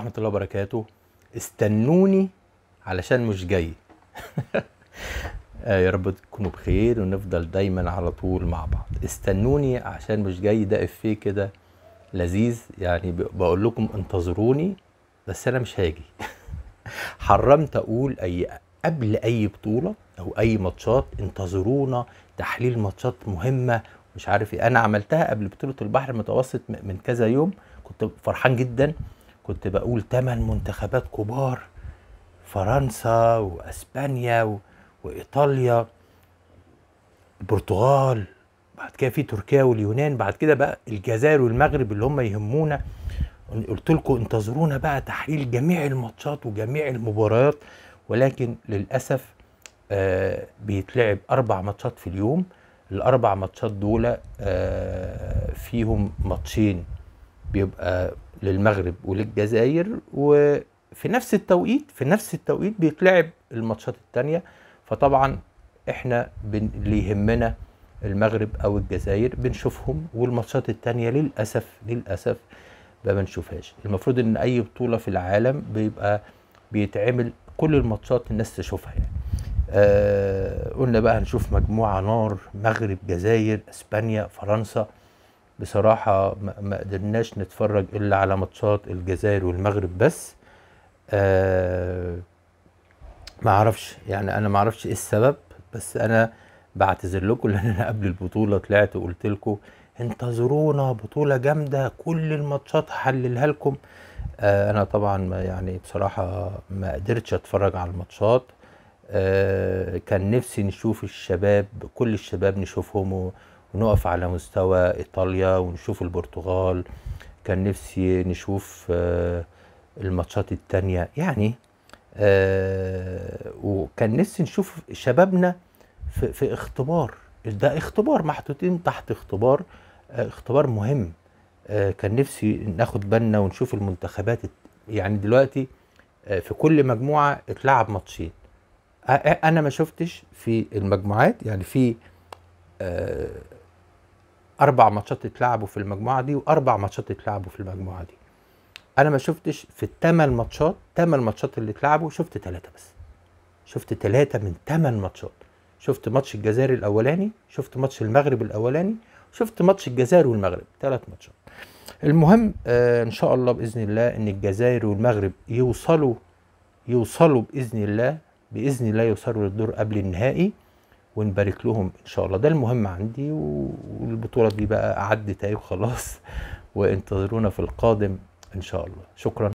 ورحمة الله وبركاته استنوني علشان مش جاي آه، يا رب تكونوا بخير ونفضل دايما على طول مع بعض استنوني عشان مش جاي ده افيه كده لذيذ يعني بقول لكم انتظروني بس انا مش هاجي حرمت اقول اي قبل اي بطولة او اي ماتشات انتظرونا تحليل ماتشات مهمة مش عارف ايه انا عملتها قبل بطولة البحر المتوسط من كذا يوم كنت فرحان جدا كنت بقول ثمان منتخبات كبار فرنسا واسبانيا و... وايطاليا البرتغال بعد كده في تركيا واليونان بعد كده بقى الجزائر والمغرب اللي هم يهمونا قلت لكم انتظرونا بقى تحليل جميع الماتشات وجميع المباريات ولكن للاسف آه بيتلعب اربع ماتشات في اليوم الاربع ماتشات دول آه فيهم ماتشين بيبقى للمغرب وللجزائر وفي نفس التوقيت في نفس التوقيت بيتلعب الماتشات التانية فطبعا احنا اللي يهمنا المغرب او الجزائر بنشوفهم والماتشات التانية للاسف للاسف ما بنشوفهاش المفروض ان اي بطولة في العالم بيبقى بيتعمل كل الماتشات الناس تشوفها يعني آه قلنا بقى هنشوف مجموعة نار مغرب جزائر اسبانيا فرنسا بصراحة ما قدرناش نتفرج إلا على ماتشات الجزائر والمغرب بس آه ما عرفش يعني انا ما عرفش ايه السبب بس انا بعتذر لكم لان انا قبل البطوله طلعت وقلت لكم انتظرونا بطوله جامده كل الماتشات هحللها لكم آه انا طبعا ما يعني بصراحه ما قدرتش اتفرج على الماتشات آه كان نفسي نشوف الشباب كل الشباب نشوفهم و... ونقف على مستوى ايطاليا ونشوف البرتغال كان نفسي نشوف آه، الماتشات التانية يعني آه، وكان نفسي نشوف شبابنا في, في اختبار ده اختبار محطوطين تحت اختبار آه، اختبار مهم كان نفسي ناخد بالنا ونشوف المنتخبات يعني دلوقتي في كل مجموعة اتلعب ماتشين انا ما شفتش في المجموعات يعني في اربع ماتشات اتلعبوا في المجموعه دي واربع ماتشات اتلعبوا في المجموعه دي انا ما شفتش في الثمان ماتشات ثمان ماتشات اللي اتلعبوا شفت ثلاثه بس شفت ثلاثه من ثمان ماتشات شفت ماتش الجزائر الاولاني شفت ماتش المغرب الاولاني شفت ماتش الجزائر والمغرب ثلاث ماتشات المهم آه ان شاء الله باذن الله ان الجزائر والمغرب يوصلوا يوصلوا باذن الله باذن الله يوصلوا للدور قبل النهائي ونبارك لهم ان شاء الله ده المهم عندي والبطوله دي بقى عدت اهي وخلاص وانتظرونا في القادم ان شاء الله شكرا